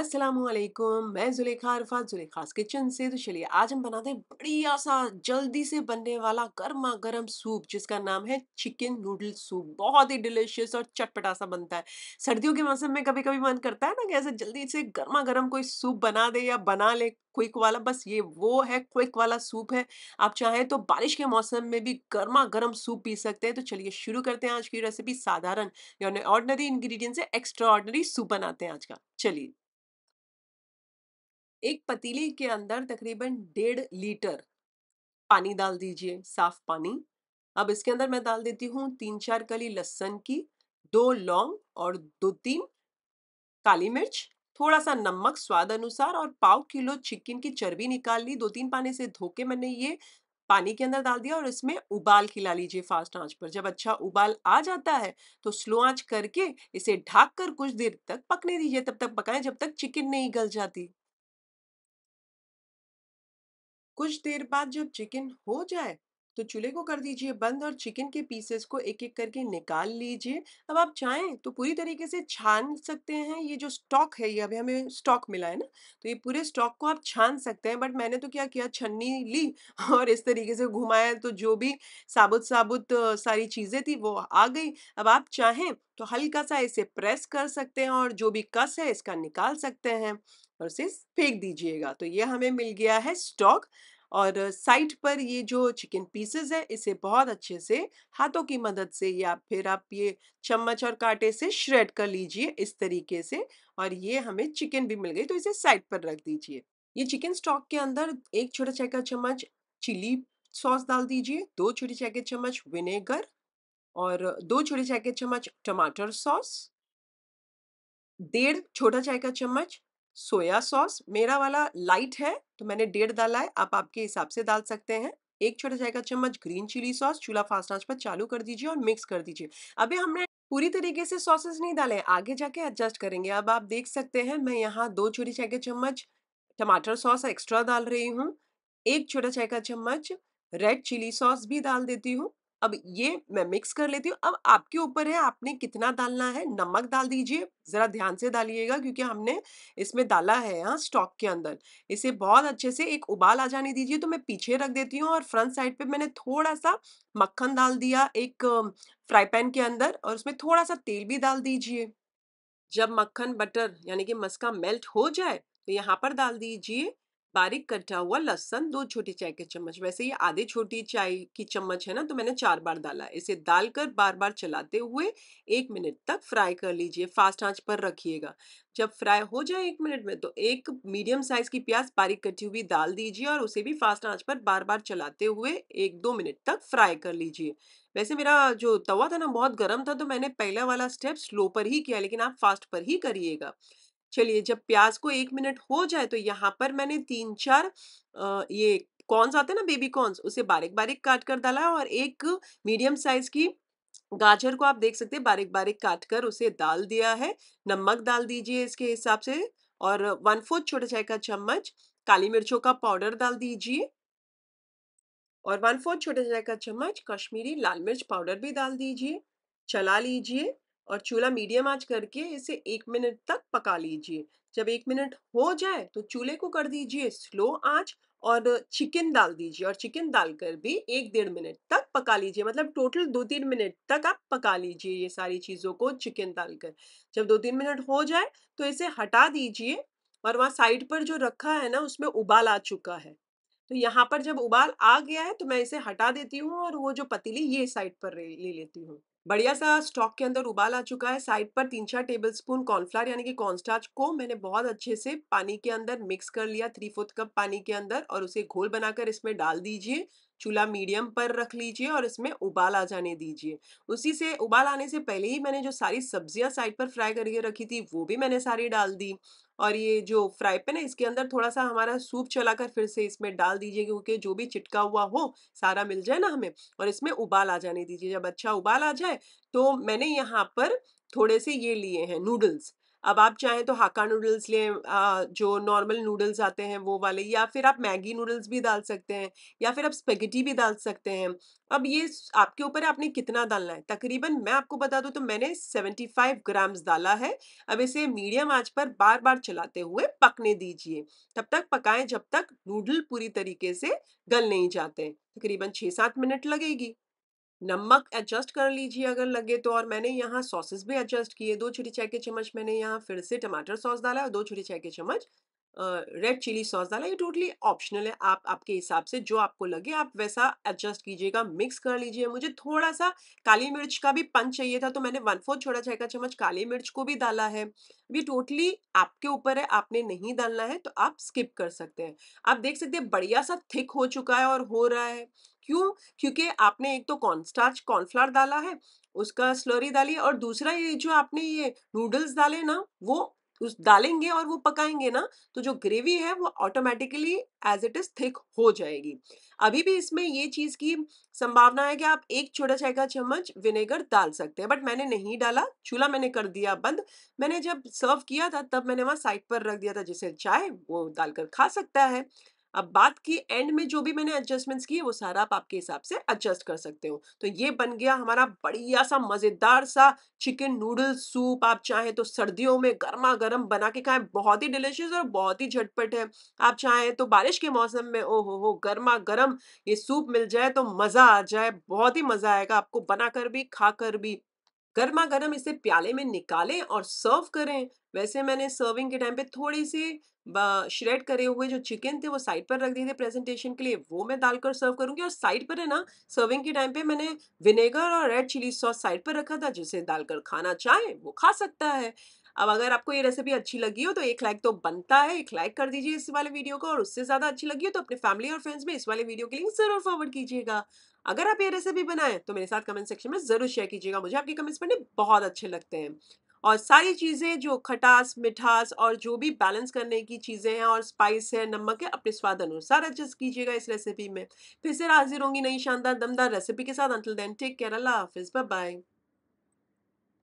असलकुम मैं जुलेखा अरफात जुलेखास किचन से तो चलिए आज हम बनाते हैं बढ़िया सा जल्दी से बनने वाला गर्मा गर्म सूप जिसका नाम है चिकन नूडल सूप बहुत ही डिलिशियस और चटपटा सा बनता है सर्दियों के मौसम में कभी कभी मन करता है ना कि ऐसे जल्दी से गर्मा गर्म कोई सूप बना दे या बना ले क्विक वाला बस ये वो है क्विक वाला सूप है आप चाहें तो बारिश के मौसम में भी गर्मा गर्म सूप पी सकते हैं तो चलिए शुरू करते हैं आज की रेसिपी साधारण यानी ऑर्डनरी इन्ग्रीडियंट से एक्स्ट्रा ऑर्डनरी सूप बनाते हैं आज का चलिए एक पतीले के अंदर तकरीबन डेढ़ लीटर पानी डाल दीजिए साफ पानी अब इसके अंदर मैं डाल देती हूँ तीन चार कली लहसन की दो लौंग और दो तीन काली मिर्च थोड़ा सा नमक स्वाद अनुसार और पाव किलो चिकन की चर्बी निकाल ली दो तीन पानी से धो के मैंने ये पानी के अंदर डाल दिया और इसमें उबाल खिला लीजिए फास्ट आंच पर जब अच्छा उबाल आ जाता है तो स्लो आंच करके इसे ढाक कर कुछ देर तक पकने दीजिए तब तक पकाएं जब तक चिकन नहीं गल जाती कुछ देर बाद जब चिकन हो जाए तो चूल्हे को कर दीजिए बंद और चिकन के पीसेस को एक एक करके निकाल लीजिए अब आप चाहें तो पूरी तरीके से छान सकते हैं ये जो स्टॉक है ये अभी हमें स्टॉक मिला है ना तो ये पूरे स्टॉक को आप छान सकते हैं बट मैंने तो क्या किया छन्नी ली और इस तरीके से घुमाया तो जो भी साबुत साबुत सारी चीज़ें थी वो आ गई अब आप चाहें तो हल्का सा इसे प्रेस कर सकते हैं और जो भी कस है इसका निकाल सकते हैं वर्सेस फेंक दीजिएगा तो ये हमें मिल गया है स्टॉक और साइट पर ये जो चिकन पीसेस है इसे बहुत अच्छे से हाथों की मदद से या फिर आप ये चम्मच और कांटे से श्रेड कर लीजिए इस तरीके से और ये हमें चिकन भी मिल गई तो इसे साइड पर रख दीजिए ये चिकन स्टॉक के अंदर एक छोटा चाय का चम्मच चिली सॉस डाल दीजिए दो छोटे चाय के चम्मच विनेगर और दो छोटे चाय के चम्मच टमाटर सॉस डेढ़ छोटा चाय का चम्मच सोया सॉस मेरा वाला लाइट है तो मैंने डेढ़ डाला है आप आपके हिसाब से डाल सकते हैं एक छोटा चाय का चम्मच ग्रीन चिली सॉस चूल्हा फास्ट आंच पर चालू कर दीजिए और मिक्स कर दीजिए अभी हमने पूरी तरीके से सॉसेस नहीं डाले आगे जाके एडजस्ट करेंगे अब आप देख सकते हैं मैं यहाँ दो छोटी चाय के चम्मच टमाटर सॉस एक्स्ट्रा डाल रही हूँ एक छोटा चाय का चम्मच रेड चिली सॉस भी डाल देती हूँ अब ये मैं मिक्स कर लेती हूँ अब आपके ऊपर है आपने कितना डालना है नमक डाल दीजिए ज़रा ध्यान से डालिएगा क्योंकि हमने इसमें डाला है यहाँ स्टॉक के अंदर इसे बहुत अच्छे से एक उबाल आ जाने दीजिए तो मैं पीछे रख देती हूँ और फ्रंट साइड पे मैंने थोड़ा सा मक्खन डाल दिया एक फ्राई पैन के अंदर और उसमें थोड़ा सा तेल भी डाल दीजिए जब मक्खन बटर यानी कि मस्का मेल्ट हो जाए तो यहाँ पर डाल दीजिए बारीक कटा हुआ लहसन दो छोटी चाय के चम्मच वैसे ये आधे छोटी चाय की चम्मच है ना तो मैंने चार बार डाला इसे डालकर बार बार चलाते हुए एक मिनट तक फ्राई कर लीजिए फास्ट आंच पर रखिएगा जब फ्राई हो जाए एक मिनट में तो एक मीडियम साइज की प्याज बारीक कटी हुई डाल दीजिए और उसे भी फास्ट आंच पर बार बार चलाते हुए एक दो मिनट तक फ्राई कर लीजिए वैसे मेरा जो तवा था ना बहुत गर्म था तो मैंने पहला वाला स्टेप स्लो पर ही किया लेकिन आप फास्ट पर ही करिएगा चलिए जब प्याज को एक मिनट हो जाए तो यहाँ पर मैंने तीन चार ये कॉर्न्स आते हैं ना बेबी कॉर्न्स उसे बारीक बारीक काट कर डाला और एक मीडियम साइज की गाजर को आप देख सकते हैं बारीक बारीक काट कर उसे डाल दिया है नमक डाल दीजिए इसके हिसाब से और वन फोर्थ छोटा चाय का चम्मच काली मिर्चों का पाउडर डाल दीजिए और वन फोर्थ छोटा चाय का चम्मच कश्मीरी लाल मिर्च पाउडर भी डाल दीजिए चला लीजिए और चूल्हा मीडियम आंच करके इसे एक मिनट तक पका लीजिए जब एक मिनट हो जाए तो चूल्हे को कर दीजिए स्लो आंच और चिकन डाल दीजिए और चिकन डालकर भी एक डेढ़ मिनट तक पका लीजिए मतलब टोटल दो तीन मिनट तक आप पका लीजिए ये सारी चीज़ों को चिकन डालकर जब दो तीन मिनट हो जाए तो इसे हटा दीजिए और वहाँ साइड पर जो रखा है ना उसमें उबाल आ चुका है तो यहाँ पर जब उबाल आ गया है तो मैं इसे हटा देती हूँ और वो जो पतीली ये साइड पर ले लेती हूँ बढ़िया सा स्टॉक के अंदर उबाल आ चुका है साइड पर तीन चार टेबल स्पून कॉर्नफ्लावर यानी कि कॉर्नस्टार्च को मैंने बहुत अच्छे से पानी के अंदर मिक्स कर लिया थ्री फोर्थ कप पानी के अंदर और उसे घोल बनाकर इसमें डाल दीजिए चूल्हा मीडियम पर रख लीजिए और इसमें उबाल आ जाने दीजिए उसी से उबाल आने से पहले ही मैंने जो सारी सब्जियां साइड पर फ्राई करके रखी थी वो भी मैंने सारी डाल दी और ये जो फ्राई पैन है इसके अंदर थोड़ा सा हमारा सूप चलाकर फिर से इसमें डाल दीजिए क्योंकि जो भी चिटका हुआ हो सारा मिल जाए ना हमें और इसमें उबाल आ जाने दीजिए जब अच्छा उबाल आ जाए तो मैंने यहाँ पर थोड़े से ये लिए हैं नूडल्स अब आप चाहें तो हाका नूडल्स लें जो नॉर्मल नूडल्स आते हैं वो वाले या फिर आप मैगी नूडल्स भी डाल सकते हैं या फिर आप स्पेगेटी भी डाल सकते हैं अब ये आपके ऊपर आपने कितना डालना है तकरीबन मैं आपको बता दूं तो मैंने 75 ग्राम्स डाला है अब इसे मीडियम आंच पर बार बार चलाते हुए पकने दीजिए तब तक पकाएं जब तक नूडल पूरी तरीके से गल नहीं जाते तकरीबन छः सात मिनट लगेगी नमक एडजस्ट कर लीजिए अगर लगे तो और मैंने यहाँ सॉसेस भी एडजस्ट किए दो छोटी चाय के चम्मच मैंने यहाँ फिर से टमाटर सॉस डाला और दो छोटी चाय के चम्मच रेड चिली सॉस डाला ये टोटली ऑप्शनल है आप आपके हिसाब से जो आपको लगे आप वैसा एडजस्ट कीजिएगा मिक्स कर लीजिए मुझे थोड़ा सा काली मिर्च का भी पंच चाहिए था तो मैंने वन फोर्थ छोटा चाय का चम्मच काली मिर्च को भी डाला है ये टोटली आपके ऊपर है आपने नहीं डालना है तो आप स्किप कर सकते हैं आप देख सकते हैं बढ़िया सा थिक हो चुका है और हो रहा है क्यों क्योंकि आपने एक तो कॉर्नस्टार्च कॉर्नफ्लावर डाला है उसका स्लोरी डाली और दूसरा ये जो आपने ये नूडल्स डाले ना वो उस डालेंगे और वो पकाएंगे ना तो जो ग्रेवी है वो automatically as it is thick हो जाएगी अभी भी इसमें ये चीज की संभावना है कि आप एक छोटा चाय का चम्मच विनेगर डाल सकते हैं बट मैंने नहीं डाला चूल्हा मैंने कर दिया बंद मैंने जब सर्व किया था तब मैंने वहां साइड पर रख दिया था जिसे चाय वो डालकर खा सकता है अब बात की एंड में जो भी मैंने एडजस्टमेंट्स किए वो सारा आप आपके हिसाब से एडजस्ट कर सकते हो तो ये बन गया हमारा बढ़िया सा मज़ेदार सा चिकन नूडल सूप आप चाहें तो सर्दियों में गर्मा गर्म बना के खाएं बहुत ही डिलिशियस और बहुत ही झटपट है आप चाहें तो बारिश के मौसम में ओ हो हो गर्मा गर्म ये सूप मिल जाए तो मज़ा आ जाए बहुत ही मज़ा आएगा आपको बनाकर भी खाकर भी गर्मा गर्म इसे प्याले में निकालें और सर्व करें वैसे मैंने सर्विंग के टाइम पे थोड़ी सी श्रेड करे हुए जो चिकन थे वो साइड पर रख दिए थे प्रेजेंटेशन के लिए वो मैं डालकर सर्व करूंगी और साइड पर है ना सर्विंग के टाइम पे मैंने विनेगर और रेड चिली सॉस साइड पर रखा था जिसे डालकर खाना चाहे वो खा सकता है अब अगर आपको ये रेसिपी अच्छी लगी हो तो एक लाइक तो बनता है एक लाइक कर दीजिए इस वाले वीडियो को और उससे ज़्यादा अच्छी लगी हो तो अपने फैमिली और फ्रेंड्स में इस वाले वीडियो के लिंक ज़रूर फॉरवर्ड कीजिएगा अगर आप ये रेसिपी बनाएं तो मेरे साथ कमेंट सेक्शन में ज़रूर शेयर कीजिएगा मुझे आपके कमेंट्स पढ़ने बहुत अच्छे लगते हैं और सारी चीज़ें जो खटास मिठास और जो भी बैलेंस करने की चीज़ें हैं और स्पाइस है नमक है अपने स्वाद अनुसार एडजस्ट कीजिएगा इस रेसिपी में फिर से हाजिर होंगी नई शानदार दमदार रेसिपी के साथ अंतल देन टेक केयर अल्लाह हाफिज़ बाय